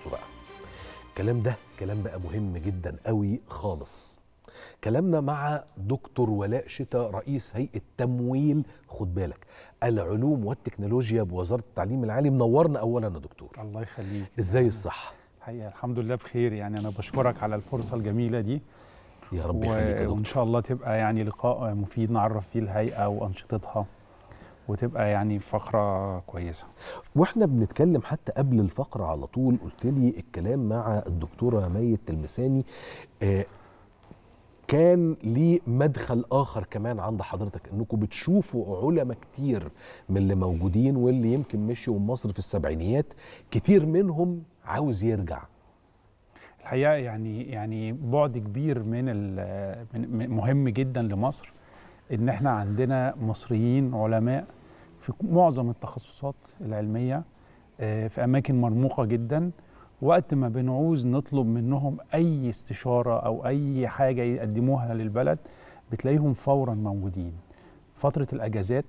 بصوا بقى الكلام ده كلام بقى مهم جدا قوي خالص كلامنا مع دكتور ولاء شتا رئيس هيئه تمويل خد بالك العلوم والتكنولوجيا بوزاره التعليم العالي منورنا اولا يا دكتور الله يخليك ازاي الصحه الحقيقه الحمد لله بخير يعني انا بشكرك على الفرصه الجميله دي يا رب يخليك و... وان شاء الله تبقى يعني لقاء مفيد نعرف فيه الهيئه وانشطتها وتبقى يعني فقره كويسه. واحنا بنتكلم حتى قبل الفقره على طول قلت لي الكلام مع الدكتوره مي التلمساني آه، كان ليه مدخل اخر كمان عند حضرتك انكم بتشوفوا علماء كتير من اللي موجودين واللي يمكن مشوا مصر في السبعينيات كتير منهم عاوز يرجع الحقيقه يعني يعني بعد كبير من مهم جدا لمصر ان احنا عندنا مصريين علماء في معظم التخصصات العلمية آه، في أماكن مرموقة جدا وقت ما بنعوز نطلب منهم أي استشارة أو أي حاجة يقدموها للبلد بتلاقيهم فورا موجودين فترة الأجازات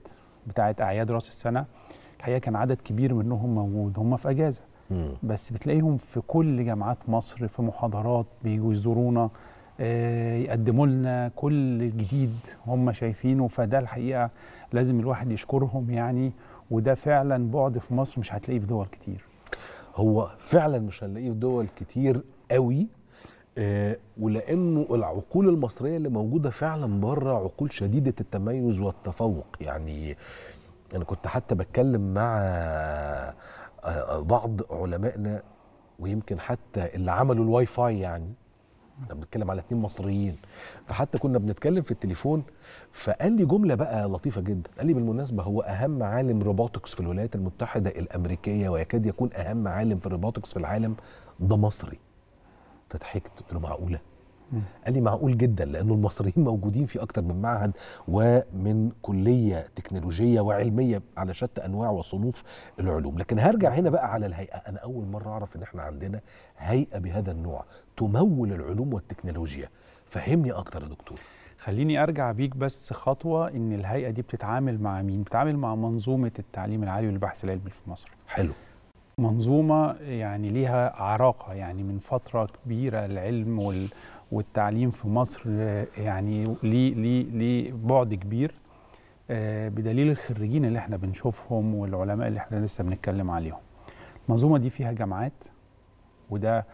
بتاعة أعياد رأس السنة الحقيقة كان عدد كبير منهم موجود هم في أجازة بس بتلاقيهم في كل جامعات مصر في محاضرات بيجوا يزورونا آه، يقدموا لنا كل جديد هم شايفينه فده الحقيقه لازم الواحد يشكرهم يعني وده فعلا بعد في مصر مش هتلاقيه في دول كتير هو فعلا مش هنلاقيه في دول كتير قوي آه ولانه العقول المصريه اللي موجوده فعلا بره عقول شديده التميز والتفوق يعني انا كنت حتى بتكلم مع آه, آه، بعض علمائنا ويمكن حتى اللي عملوا الواي فاي يعني احنا بنتكلم على اتنين مصريين فحتى كنا بنتكلم في التليفون فقال لي جمله بقى لطيفه جدا قال لي بالمناسبه هو اهم عالم روبوتكس في الولايات المتحده الامريكيه ويكاد يكون اهم عالم في الروبوتكس في العالم ده مصري فضحكت قلت له معقوله قال لي معقول جدا لانه المصريين موجودين في اكتر من معهد ومن كليه تكنولوجيه وعلميه على شتى انواع وصنوف العلوم لكن هرجع هنا بقى على الهيئه انا اول مره اعرف ان احنا عندنا هيئه بهذا النوع تمول العلوم والتكنولوجيا فهمني اكتر يا دكتور خليني ارجع بيك بس خطوه ان الهيئه دي بتتعامل مع مين بتتعامل مع منظومه التعليم العالي والبحث العلمي في مصر حلو منظومه يعني ليها عراقه يعني من فتره كبيره العلم وال والتعليم في مصر آه، يعني ليه ليه ليه بعد كبير آه، بدليل الخريجين اللي احنا بنشوفهم والعلماء اللي احنا لسه بنتكلم عليهم المنظومه دي فيها جامعات وده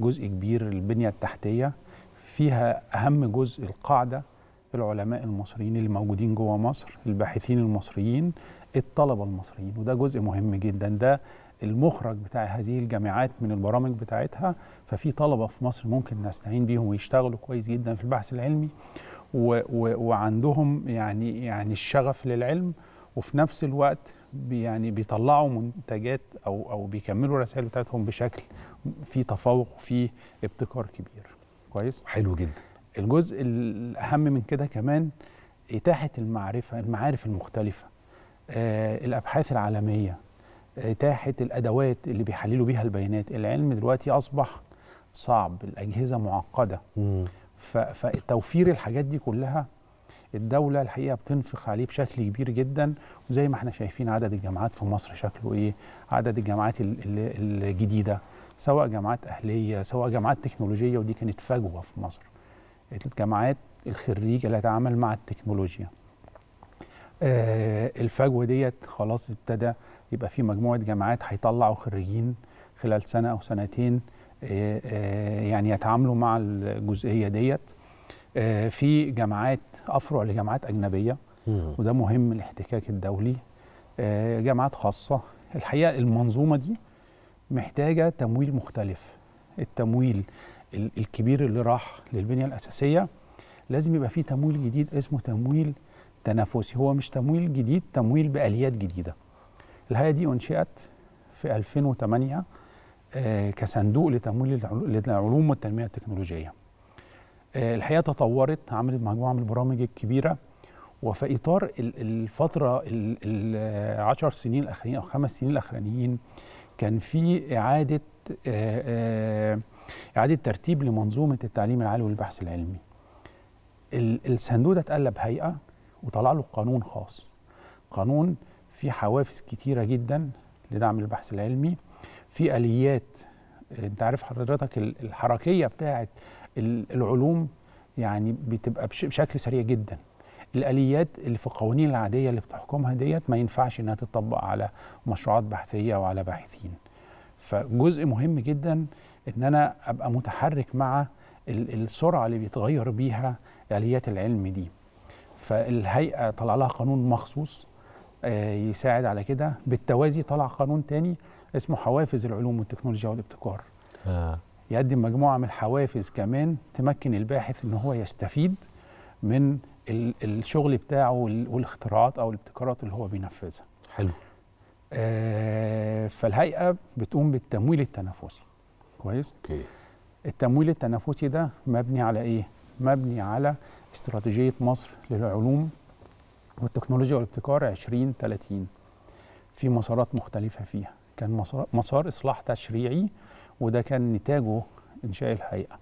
جزء كبير البنيه التحتيه فيها اهم جزء القاعده العلماء المصريين اللي موجودين جوه مصر الباحثين المصريين الطلبه المصريين وده جزء مهم جدا ده المخرج بتاع هذه الجامعات من البرامج بتاعتها ففي طلبه في مصر ممكن نستعين بيهم ويشتغلوا كويس جدا في البحث العلمي و و وعندهم يعني يعني الشغف للعلم وفي نفس الوقت يعني بيطلعوا منتجات او او بيكملوا الرسائل بتاعتهم بشكل في تفوق وفي ابتكار كبير كويس حلو جدا الجزء الاهم من كده كمان اتاحه المعرفه المعارف المختلفه آه الابحاث العالميه اتاحه الادوات اللي بيحللوا بيها البيانات العلم دلوقتي اصبح صعب الاجهزه معقده مم. فتوفير الحاجات دي كلها الدوله الحقيقه بتنفق عليه بشكل كبير جدا وزي ما احنا شايفين عدد الجامعات في مصر شكله ايه عدد الجامعات الجديده سواء جامعات اهليه سواء جامعات تكنولوجيه ودي كانت فجوه في مصر الجامعات الخريجة اللي هتعامل مع التكنولوجيا آه الفجوه ديت خلاص ابتدى يبقى في مجموعه جامعات هيطلعوا خريجين خلال سنه او سنتين آه، آه، يعني يتعاملوا مع الجزئيه ديت آه، في جامعات افرع لجامعات اجنبيه وده مهم الاحتكاك الدولي جامعات خاصه الحقيقه المنظومه دي محتاجه تمويل مختلف التمويل الكبير اللي راح للبنيه الاساسيه لازم يبقى فيه تمويل جديد اسمه تمويل تنافسي هو مش تمويل جديد تمويل باليات جديده الهيئه دي انشئت في 2008 آه، كصندوق لتمويل العلوم والتنميه التكنولوجيه. آه، الحقيقه تطورت عملت مجموعه من البرامج الكبيره وفي اطار الفتره ال 10 سنين الاخرين او خمس سنين الاخرانيين كان في اعاده آه، اعاده ترتيب لمنظومه التعليم العالي والبحث العلمي. الصندوق ده اتقلب هيئه وطلع له قانون خاص. قانون في حوافز كتيرة جدا لدعم البحث العلمي في آليات انت عارف حضرتك الحركية بتاعة العلوم يعني بتبقى بشكل سريع جدا الآليات اللي في القوانين العادية اللي بتحكمها ديت ما ينفعش إنها تطبق على مشروعات بحثية وعلى باحثين فجزء مهم جدا إن أنا أبقى متحرك مع السرعة اللي بيتغير بيها آليات العلم دي فالهيئة طلع لها قانون مخصوص آه، يساعد على كده بالتوازي طلع قانون تاني اسمه حوافز العلوم والتكنولوجيا والابتكار آه. يقدم مجموعه من الحوافز كمان تمكن الباحث ان هو يستفيد من الشغل بتاعه والاختراعات او الابتكارات اللي هو بينفذها حلو آه فالهيئه بتقوم بالتمويل التنافسي كويس اوكي التمويل التنافسي ده مبني على ايه مبني على استراتيجيه مصر للعلوم والتكنولوجيا والابتكار 2030 في مسارات مختلفة فيها كان مسار, مسار إصلاح تشريعي وده كان نتاجه إنشاء الهيئة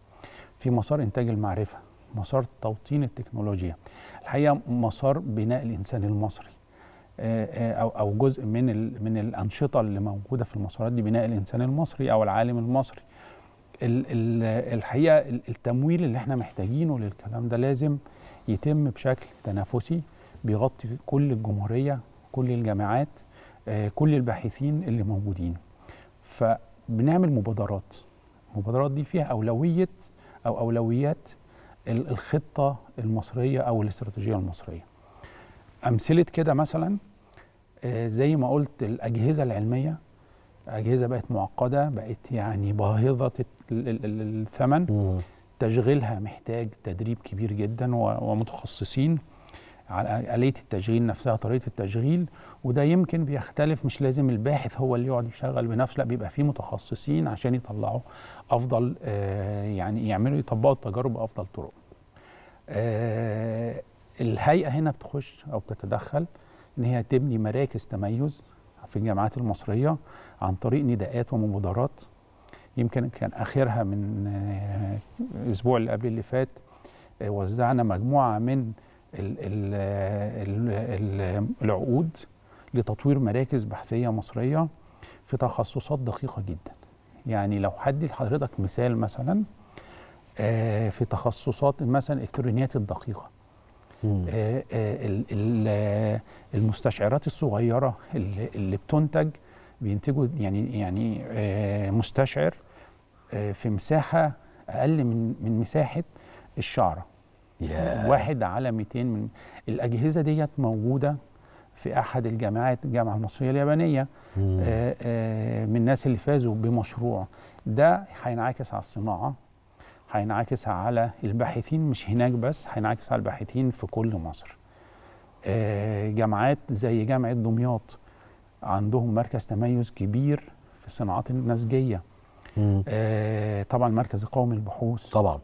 في مسار إنتاج المعرفة مسار توطين التكنولوجيا الحقيقة مسار بناء الإنسان المصري او او جزء من من الانشطه اللي موجوده في المسارات دي بناء الانسان المصري او العالم المصري الحقيقه التمويل اللي احنا محتاجينه للكلام ده لازم يتم بشكل تنافسي بيغطي كل الجمهورية كل الجامعات آه، كل الباحثين اللي موجودين فبنعمل مبادرات المبادرات دي فيها أولوية أو أولويات الخطة المصرية أو الاستراتيجية المصرية أمثلة كده مثلا آه، زي ما قلت الأجهزة العلمية أجهزة بقت معقدة بقت يعني باهظة الثمن تشغيلها محتاج تدريب كبير جدا ومتخصصين على آلية التشغيل نفسها طريقة التشغيل وده يمكن بيختلف مش لازم الباحث هو اللي يقعد يشغل بنفسه لا بيبقى فيه متخصصين عشان يطلعوا أفضل آه، يعني يعملوا يطبقوا التجارب بأفضل طرق. آه، الهيئة هنا بتخش أو بتتدخل إن هي تبني مراكز تميز في الجامعات المصرية عن طريق نداءات ومبادرات يمكن كان آخرها من الأسبوع آه، اللي قبل اللي فات وزعنا مجموعة من العقود لتطوير مراكز بحثيه مصريه في تخصصات دقيقه جدا يعني لو هدي لحضرتك مثال مثلا آه، في تخصصات مثلا الالكترونيات الدقيقه آه، آه، المستشعرات الصغيره اللي بتنتج بينتجوا يعني يعني مستشعر في مساحه اقل من من مساحه الشعره yeah. واحد على 200 من الأجهزة ديت موجودة في أحد الجامعات الجامعة المصرية اليابانية mm. آآ آآ من الناس اللي فازوا بمشروع ده هينعكس على الصناعة هينعكس على الباحثين مش هناك بس هينعكس على الباحثين في كل مصر آه، جامعات زي جامعة دمياط عندهم مركز تميز كبير في الصناعات النسجية آه، طبعا المركز القومي للبحوث طبعا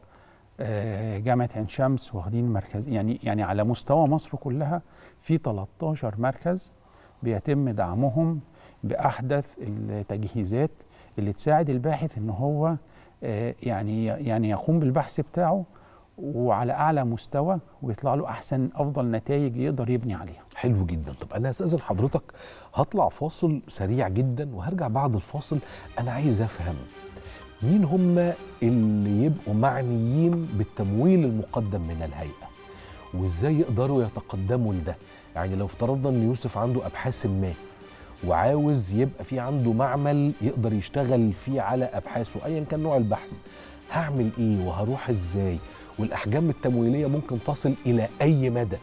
آه، جامعه عين شمس واخدين مركز يعني يعني على مستوى مصر كلها في 13 مركز بيتم دعمهم باحدث التجهيزات اللي تساعد الباحث ان هو آه، يعني يعني يقوم بالبحث بتاعه وعلى اعلى مستوى ويطلع له احسن افضل نتائج يقدر يبني عليها. حلو جدا، طب انا استاذن حضرتك هطلع فاصل سريع جدا وهرجع بعد الفاصل انا عايز افهم مين هم اللي يبقوا معنيين بالتمويل المقدم من الهيئه وازاي يقدروا يتقدموا لده يعني لو افترضنا ان يوسف عنده ابحاث ما وعاوز يبقى في عنده معمل يقدر يشتغل فيه على ابحاثه ايا كان نوع البحث هعمل ايه وهروح ازاي والاحجام التمويليه ممكن تصل الى اي مدى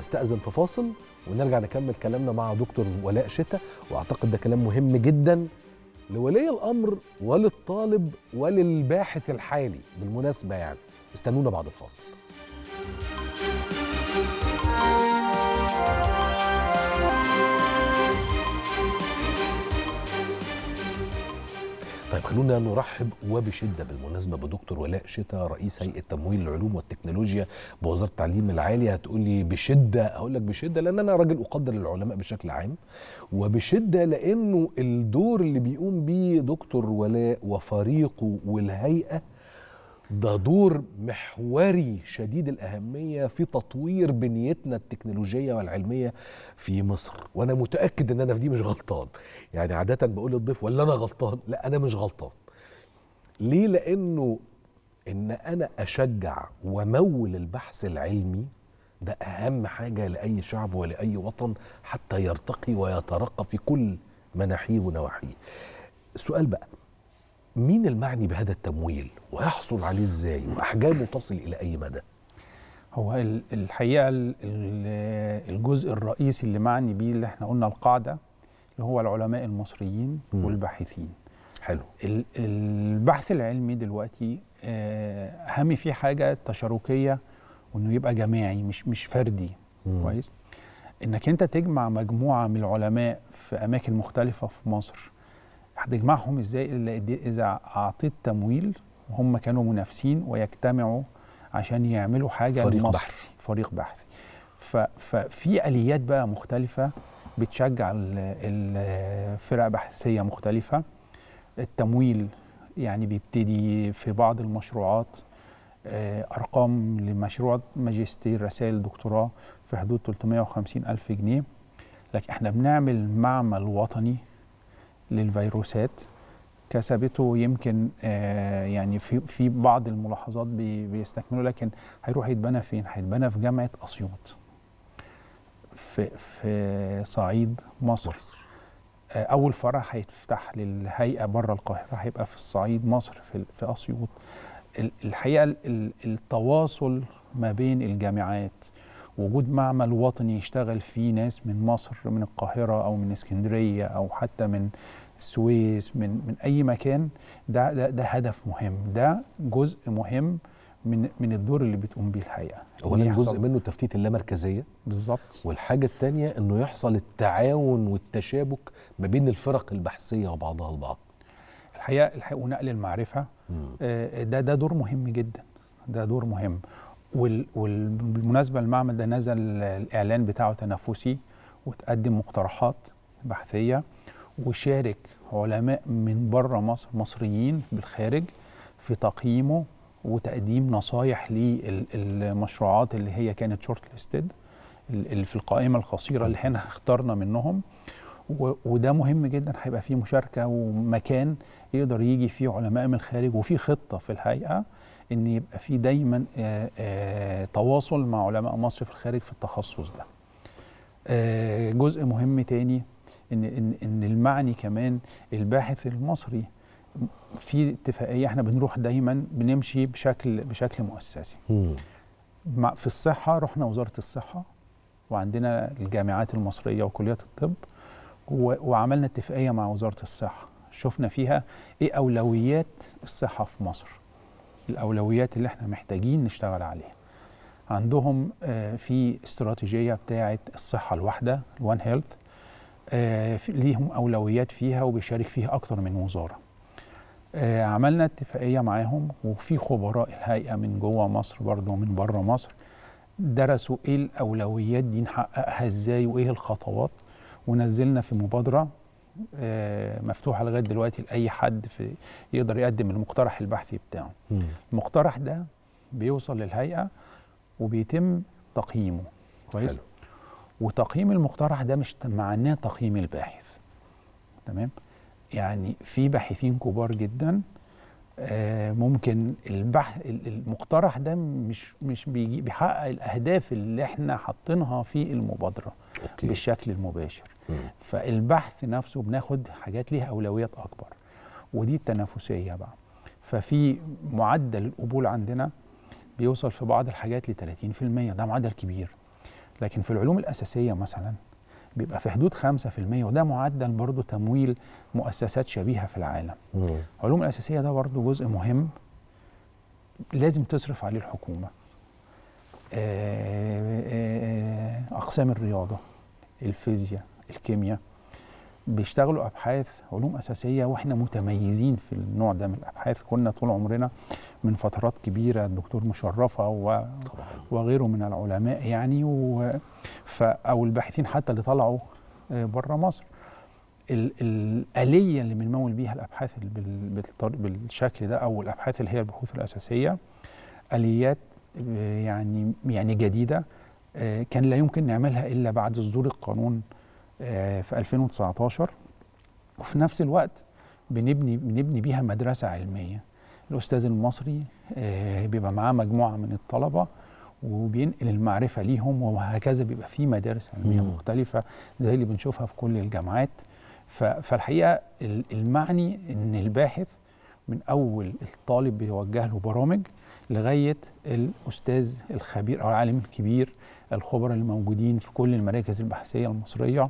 استاذن في فاصل ونرجع نكمل كلامنا مع دكتور ولاء شتا واعتقد ده كلام مهم جدا لولي الأمر وللطالب وللباحث الحالي بالمناسبة يعني استنونا بعد الفاصل طيب خلونا نرحب وبشده بالمناسبه بدكتور ولاء شتا رئيس هيئه تمويل العلوم والتكنولوجيا بوزاره التعليم العالي هتقول لي بشده هقول لك بشده لان انا راجل اقدر العلماء بشكل عام وبشده لانه الدور اللي بيقوم بيه دكتور ولاء وفريقه والهيئه ده دور محوري شديد الأهمية في تطوير بنيتنا التكنولوجية والعلمية في مصر وأنا متأكد أن أنا في دي مش غلطان يعني عادة بقول للضيف ولا أنا غلطان لا أنا مش غلطان ليه لأنه إن أنا أشجع ومول البحث العلمي ده أهم حاجة لأي شعب ولأي وطن حتى يرتقي ويترقى في كل مناحيه ونواحيه السؤال بقى مين المعني بهذا التمويل ويحصل عليه ازاي واحجامه تصل الى اي مدى هو الحقيقه الجزء الرئيسي اللي معني بيه اللي احنا قلنا القاعده اللي هو العلماء المصريين م. والباحثين حلو البحث العلمي دلوقتي آه، اهم فيه حاجه تشاركيه وانه يبقى جماعي مش مش فردي كويس انك انت تجمع مجموعه من العلماء في اماكن مختلفه في مصر هتجمعهم ازاي الا اذا اعطيت تمويل وهم كانوا منافسين ويجتمعوا عشان يعملوا حاجه فريق لمصر. بحثي فريق بحثي ففي اليات بقى مختلفه بتشجع الفرق بحثيه مختلفه التمويل يعني بيبتدي في بعض المشروعات آه، ارقام لمشروع ماجستير رسائل دكتوراه في حدود 350 الف جنيه لكن احنا بنعمل معمل وطني للفيروسات كسبته يمكن آه، يعني في في بعض الملاحظات بيستكملوا لكن هيروح يتبنى فين؟ هيتبنى في جامعه اسيوط في في صعيد مصر آه، اول فرع هيتفتح للهيئه بره القاهره هيبقى في الصعيد مصر في في اسيوط الحقيقه التواصل ما بين الجامعات وجود معمل وطني يشتغل فيه ناس من مصر من القاهره او من اسكندريه او حتى من السويس من من اي مكان ده ده, ده هدف مهم ده جزء مهم من من الدور اللي بتقوم بيه الحقيقه اولا جزء منه تفتيت اللامركزيه بالظبط والحاجه الثانيه انه يحصل التعاون والتشابك ما بين الفرق البحثيه وبعضها البعض الحقيقه الحقيقه ونقل المعرفه آه، ده ده دور مهم جدا ده دور مهم وبالمناسبه المعمل ده نزل الاعلان بتاعه تنافسي وتقدم مقترحات بحثيه وشارك علماء من بره مصر مصريين بالخارج في تقييمه وتقديم نصايح للمشروعات اللي هي كانت شورت ليستد اللي في القائمه القصيره اللي احنا اخترنا منهم وده مهم جدا هيبقى فيه مشاركه ومكان يقدر يجي فيه علماء من الخارج وفي خطه في الحقيقه ان يبقى في دايما آه، آه، تواصل مع علماء مصر في الخارج في التخصص ده آه، جزء مهم تاني ان ان ان المعني كمان الباحث المصري في اتفاقيه احنا بنروح دايما بنمشي بشكل بشكل مؤسسي في الصحه رحنا وزاره الصحه وعندنا الجامعات المصريه وكليات الطب وعملنا اتفاقيه مع وزاره الصحه شفنا فيها ايه اولويات الصحه في مصر الاولويات اللي احنا محتاجين نشتغل عليها عندهم آه، في استراتيجيه بتاعه الصحه الواحده الوان آه، هيلث ليهم اولويات فيها وبيشارك فيها اكتر من وزاره آه، عملنا اتفاقيه معاهم وفي خبراء الهيئه من جوه مصر برضه ومن بره مصر درسوا ايه الاولويات دي نحققها ازاي وايه الخطوات ونزلنا في مبادره آه، مفتوحه لغايه دلوقتي لاي حد في يقدر يقدم المقترح البحثي بتاعه. مم. المقترح ده بيوصل للهيئه وبيتم تقييمه كويس؟ وتقييم المقترح ده مش معناه تقييم الباحث تمام؟ يعني في باحثين كبار جدا آه، ممكن البحث المقترح ده مش مش بيجي بيحقق الاهداف اللي احنا حاطينها في المبادره أوكي. بالشكل المباشر مم. فالبحث نفسه بناخد حاجات ليها اولويات اكبر ودي التنافسيه بقى ففي معدل القبول عندنا بيوصل في بعض الحاجات ل 30% ده معدل كبير لكن في العلوم الاساسيه مثلا بيبقى في حدود 5% وده معدل برضو تمويل مؤسسات شبيهة في العالم مم. علوم الأساسية ده برضو جزء مهم لازم تصرف عليه الحكومة آه، آه، آه، أقسام الرياضة الفيزياء الكيمياء بيشتغلوا أبحاث علوم أساسية وإحنا متميزين في النوع ده من الأبحاث كنا طول عمرنا من فترات كبيرة الدكتور مشرفة و... وغيره من العلماء يعني و او الباحثين حتى اللي طلعوا آه، بره مصر الآلية اللي بنمول بيها الأبحاث بالشكل ده أو الأبحاث اللي هي البحوث الأساسية آليات آه، يعني يعني جديدة آه، كان لا يمكن نعملها إلا بعد صدور القانون في 2019 وفي نفس الوقت بنبني بنبني بيها مدرسة علمية الأستاذ المصري بيبقى معاه مجموعة من الطلبة وبينقل المعرفة ليهم وهكذا بيبقى في مدارس علمية مم. مختلفة زي اللي بنشوفها في كل الجامعات فالحقيقة المعني أن الباحث من أول الطالب بيوجه له برامج لغاية الأستاذ الخبير أو العالم الكبير الخبراء اللي موجودين في كل المراكز البحثية المصرية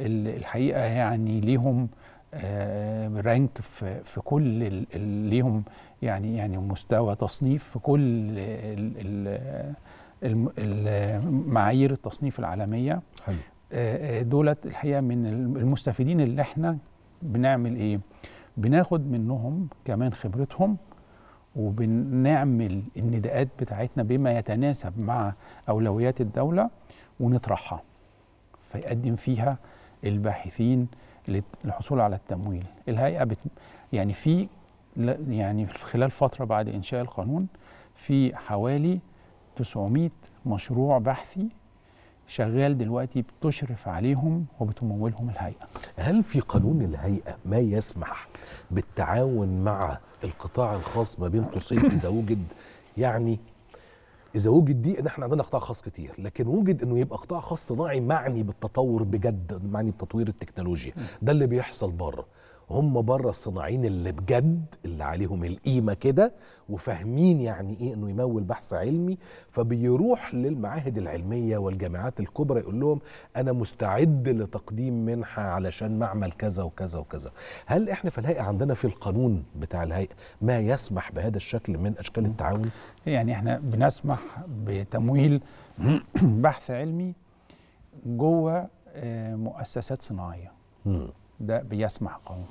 الحقيقة يعني ليهم رانك آه، في في كل ليهم يعني يعني مستوى تصنيف في كل المعايير التصنيف العالميه حلو. آه، آه، دولت الحقيقه من المستفيدين اللي احنا بنعمل ايه بناخد منهم كمان خبرتهم وبنعمل النداءات بتاعتنا بما يتناسب مع اولويات الدوله ونطرحها فيقدم فيها الباحثين للحصول على التمويل الهيئه بت يعني في يعني خلال فتره بعد انشاء القانون في حوالي 900 مشروع بحثي شغال دلوقتي بتشرف عليهم وبتمولهم الهيئه. هل في قانون الهيئه ما يسمح بالتعاون مع القطاع الخاص ما بين قوسين تزوجد يعني اذا وجد دي ان احنا عندنا قطاع خاص كتير لكن وجد انه يبقى قطاع خاص صناعي معني بالتطور بجد معني بتطوير التكنولوجيا ده اللي بيحصل بره هم بره الصناعين اللي بجد اللي عليهم القيمه كده وفاهمين يعني ايه انه يمول بحث علمي فبيروح للمعاهد العلميه والجامعات الكبرى يقول لهم انا مستعد لتقديم منحه علشان معمل كذا وكذا وكذا هل احنا في الهيئه عندنا في القانون بتاع الهيئه ما يسمح بهذا الشكل من اشكال التعاون يعني احنا بنسمح بتمويل بحث علمي جوه آه، مؤسسات صناعيه ده بيسمح قانون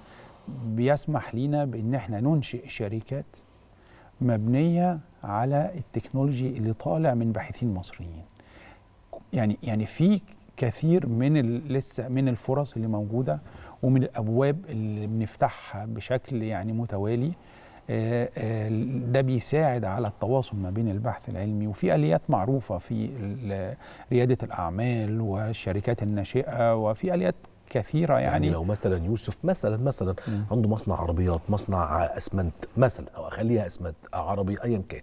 بيسمح لينا بان احنا ننشئ شركات مبنيه على التكنولوجي اللي طالع من باحثين مصريين يعني يعني في كثير من لسه من الفرص اللي موجوده ومن الابواب اللي بنفتحها بشكل يعني متوالي آه، آه، ده بيساعد على التواصل ما بين البحث العلمي وفي اليات معروفه في رياده الاعمال والشركات الناشئه وفي اليات كثيره يعني, يعني لو مثلا يوسف مثلا مثلا مم. عنده مصنع عربيات مصنع اسمنت مثلا او اخليها اسمنت عربي ايا كان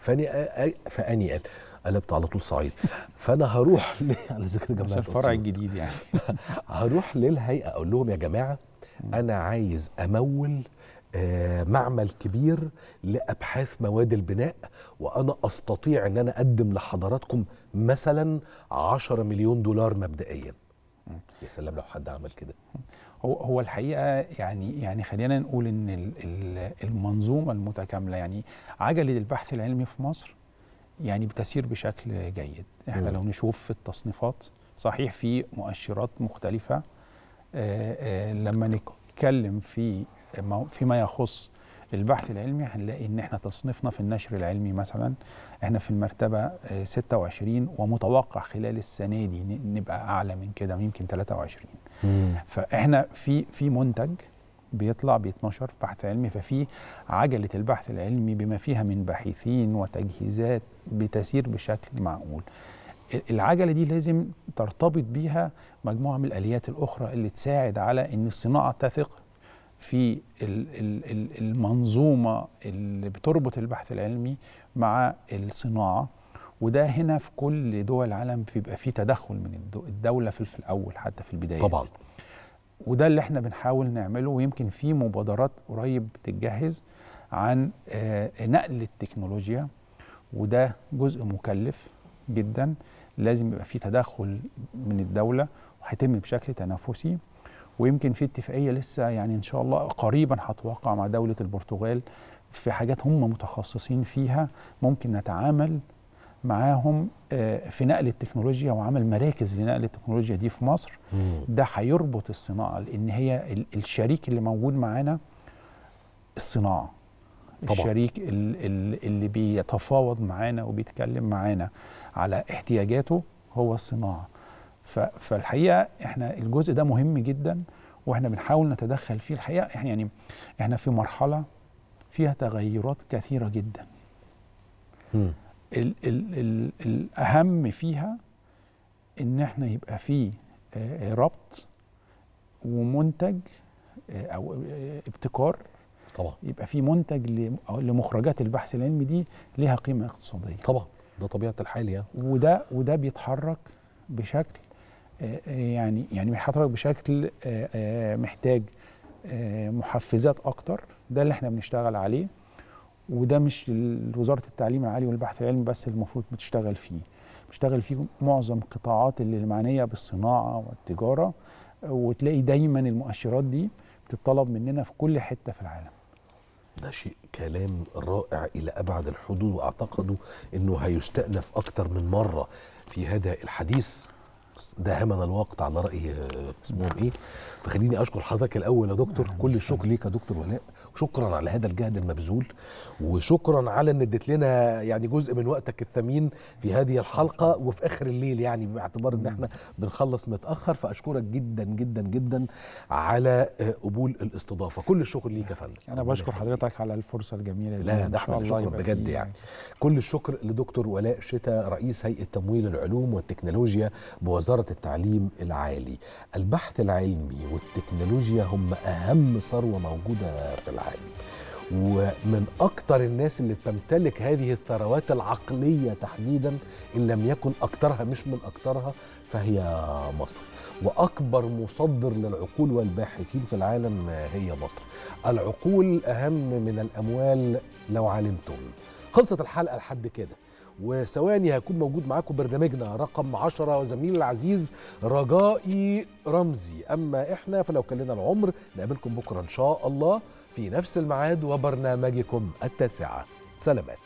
فاني فاني قال قلبت على طول صعيد فانا هروح على ذكر جماعه الفرع الجديد يعني هروح للهيئه اقول لهم يا جماعه انا عايز امول آه معمل كبير لابحاث مواد البناء وانا استطيع ان انا اقدم لحضراتكم مثلا 10 مليون دولار مبدئيا يا سلام لو حد عمل كده هو هو الحقيقه يعني يعني خلينا نقول ان المنظومه المتكامله يعني عجله البحث العلمي في مصر يعني بتسير بشكل جيد احنا لو نشوف في التصنيفات صحيح في مؤشرات مختلفه آه، آه، لما نتكلم في فيما يخص البحث العلمي هنلاقي ان احنا تصنيفنا في النشر العلمي مثلا احنا في المرتبه 26 آه، ومتوقع خلال السنه دي نبقى اعلى من كده يمكن 23 مم. فاحنا في في منتج بيطلع بيتنشر بحث علمي ففي عجله البحث العلمي بما فيها من باحثين وتجهيزات بتسير بشكل معقول العجله دي لازم ترتبط بيها مجموعه من الاليات الاخرى اللي تساعد على ان الصناعه تثق في المنظومه اللي بتربط البحث العلمي مع الصناعه وده هنا في كل دول العالم بيبقى فيه تدخل من الدوله في الاول حتى في البدايه طبعا وده اللي احنا بنحاول نعمله ويمكن في مبادرات قريب بتتجهز عن آه، نقل التكنولوجيا وده جزء مكلف جدا لازم يبقى فيه تدخل من الدوله وهيتم بشكل تنافسي ويمكن في اتفاقيه لسه يعني ان شاء الله قريبا هتوقع مع دوله البرتغال في حاجات هم متخصصين فيها ممكن نتعامل معاهم آه، في نقل التكنولوجيا وعمل مراكز لنقل التكنولوجيا دي في مصر ده هيربط الصناعه لان هي الشريك اللي موجود معانا الصناعه طبعا. الشريك اللي بيتفاوض معانا وبيتكلم معانا على احتياجاته هو الصناعه فالحقيقه احنا الجزء ده مهم جدا واحنا بنحاول نتدخل فيه الحقيقه احنا يعني احنا في مرحله فيها تغيرات كثيره جدا ال ال ال الاهم فيها ان احنا يبقى فيه آه، آه، ربط ومنتج آه، او ابتكار طبعا يبقى في منتج لمخرجات البحث العلمي دي ليها قيمه اقتصاديه طبعا ده طبيعه الحال يعني وده وده بيتحرك بشكل يعني يعني بيحضرك بشكل آه، آه، محتاج آه، محفزات اكتر ده اللي احنا بنشتغل عليه وده مش وزاره التعليم العالي والبحث العلمي بس المفروض بتشتغل فيه بتشتغل فيه معظم القطاعات اللي المعنيه بالصناعه والتجاره وتلاقي دايما المؤشرات دي بتطلب مننا في كل حته في العالم ده شيء كلام رائع إلى أبعد الحدود وأعتقد أنه هيستأنف أكتر من مرة في هذا الحديث داهمنا الوقت على راي آه، اسمهم ايه فخليني اشكر حضرتك الاول يا دكتور كل الشكر ليك يا دكتور ولاء شكرا على هذا الجهد المبذول وشكرا على ان اديت لنا يعني جزء من وقتك الثمين في هذه الحلقه وفي اخر الليل يعني باعتبار ان احنا بنخلص متاخر فاشكرك جدا جدا جدا على آه، قبول الاستضافه كل الشكر ليك يا فندم انا بشكر حضرتك على الفرصه الجميله لا ده احنا شكرا بجد يعني كل الشكر لدكتور ولاء شتاء رئيس هيئه تمويل العلوم والتكنولوجيا بوزاره التعليم العالي البحث العلمي والتكنولوجيا هم اهم ثروه موجوده في العالم العالم ومن اكتر الناس اللي تمتلك هذه الثروات العقليه تحديدا ان لم يكن اكثرها مش من اكثرها فهي مصر واكبر مصدر للعقول والباحثين في العالم هي مصر العقول اهم من الاموال لو علمتم خلصت الحلقه لحد كده وثواني هيكون موجود معاكم برنامجنا رقم 10 وزميلي العزيز رجائي رمزي اما احنا فلو كلنا العمر نقابلكم بكره ان شاء الله في نفس الميعاد وبرنامجكم التاسعة سلامات